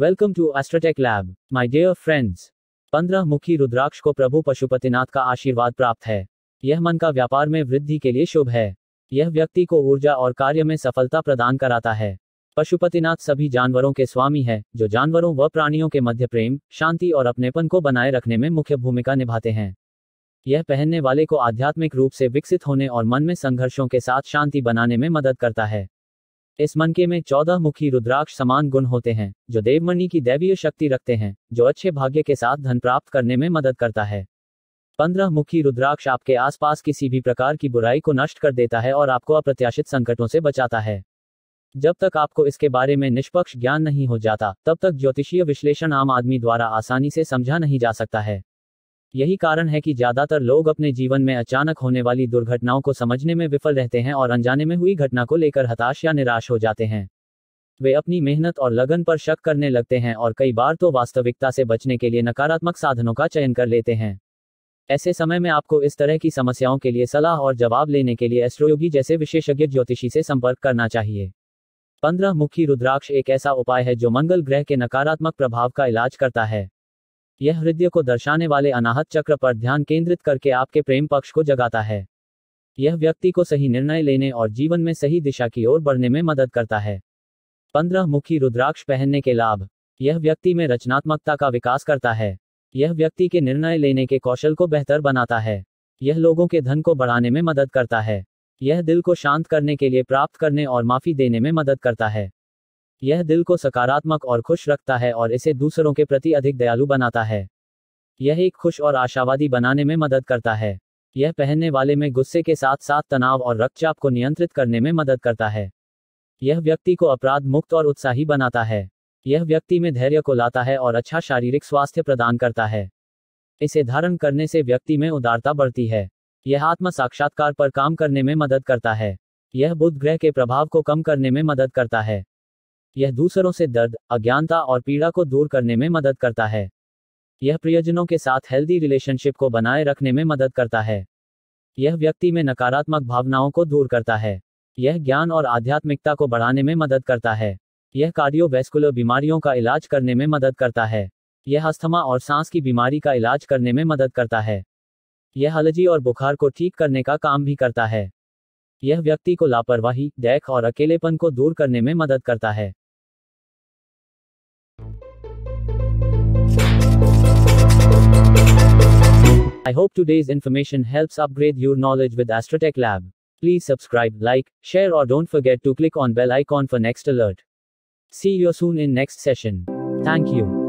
Welcome to Astrotech lab my dear friends पंद्रह मुखी रुद्राक्ष को प्रभु पशुपतिनाथ का आशीर्वाद प्राप्त है यह मन का व्यापार में वृद्धि के लिए शुभ है यह व्यक्ति को ऊर्जा और कार्य में सफलता प्रदान कराता है पशुपतिनाथ सभी जानवरों के स्वामी है जो जानवरों व प्राणियों के मध्य प्रेम शांति और अपनेपन को बनाए रखने में मुख्य भूमिका निभाते हैं यह पहनने वाले को आध्यात्मिक रूप से विकसित होने और मन में संघर्षों के साथ शांति बनाने में मदद करता है इस मनके में चौदह मुखी रुद्राक्ष समान गुण होते हैं जो देवमणि की दैवीय शक्ति रखते हैं जो अच्छे भाग्य के साथ धन प्राप्त करने में मदद करता है पंद्रह मुखी रुद्राक्ष आपके आसपास किसी भी प्रकार की बुराई को नष्ट कर देता है और आपको अप्रत्याशित संकटों से बचाता है जब तक आपको इसके बारे में निष्पक्ष ज्ञान नहीं हो जाता तब तक ज्योतिषीय विश्लेषण आम आदमी द्वारा आसानी से समझा नहीं जा सकता है यही कारण है कि ज्यादातर लोग अपने जीवन में अचानक होने वाली दुर्घटनाओं को समझने में विफल रहते हैं और अनजाने में हुई घटना को लेकर हताश या निराश हो जाते हैं वे अपनी मेहनत और लगन पर शक करने लगते हैं और कई बार तो वास्तविकता से बचने के लिए नकारात्मक साधनों का चयन कर लेते हैं ऐसे समय में आपको इस तरह की समस्याओं के लिए सलाह और जवाब लेने के लिए एस्ट्रोयोगी जैसे विशेषज्ञ ज्योतिषी से संपर्क करना चाहिए पंद्रह मुखी रुद्राक्ष एक ऐसा उपाय है जो मंगल ग्रह के नकारात्मक प्रभाव का इलाज करता है यह हृदय को दर्शाने वाले अनाहत चक्र पर ध्यान केंद्रित करके आपके प्रेम पक्ष को जगाता है यह व्यक्ति को सही निर्णय लेने और जीवन में सही दिशा की ओर बढ़ने में मदद करता है पंद्रह मुखी रुद्राक्ष पहनने के लाभ यह व्यक्ति में रचनात्मकता का विकास करता है यह व्यक्ति के निर्णय लेने के कौशल को बेहतर बनाता है यह लोगों के धन को बढ़ाने में मदद करता है यह दिल को शांत करने के लिए प्राप्त करने और माफी देने में मदद करता है यह दिल को सकारात्मक और खुश रखता है और इसे दूसरों के प्रति अधिक दयालु बनाता है यह एक खुश और आशावादी बनाने में मदद करता है यह पहनने वाले में गुस्से के साथ साथ तनाव और रक्तचाप को नियंत्रित करने में मदद करता है यह व्यक्ति को अपराध मुक्त और उत्साही बनाता है यह व्यक्ति में धैर्य को लाता है और अच्छा शारीरिक स्वास्थ्य प्रदान करता है इसे धारण करने से व्यक्ति में उदारता बढ़ती है यह आत्म साक्षात्कार पर काम करने में मदद करता है यह बुध ग्रह के प्रभाव को कम करने में मदद करता है यह दूसरों से दर्द अज्ञानता और पीड़ा को दूर करने में मदद करता है यह प्रियजनों के साथ हेल्दी रिलेशनशिप को बनाए रखने में मदद करता है यह व्यक्ति में नकारात्मक भावनाओं को दूर करता है यह ज्ञान और आध्यात्मिकता को बढ़ाने में मदद करता है यह कार्डियोवेस्कुलर बीमारियों का इलाज करने में मदद करता है यह अस्थमा और सांस की बीमारी का इलाज करने में मदद करता है यह एलर्जी और बुखार को ठीक करने का काम भी करता है यह व्यक्ति को लापरवाही डैक और अकेलेपन को दूर करने में मदद करता है I hope today's information helps upgrade your knowledge with Astrotech Lab. Please subscribe, like, share or don't forget to click on bell icon for next alert. See you soon in next session. Thank you.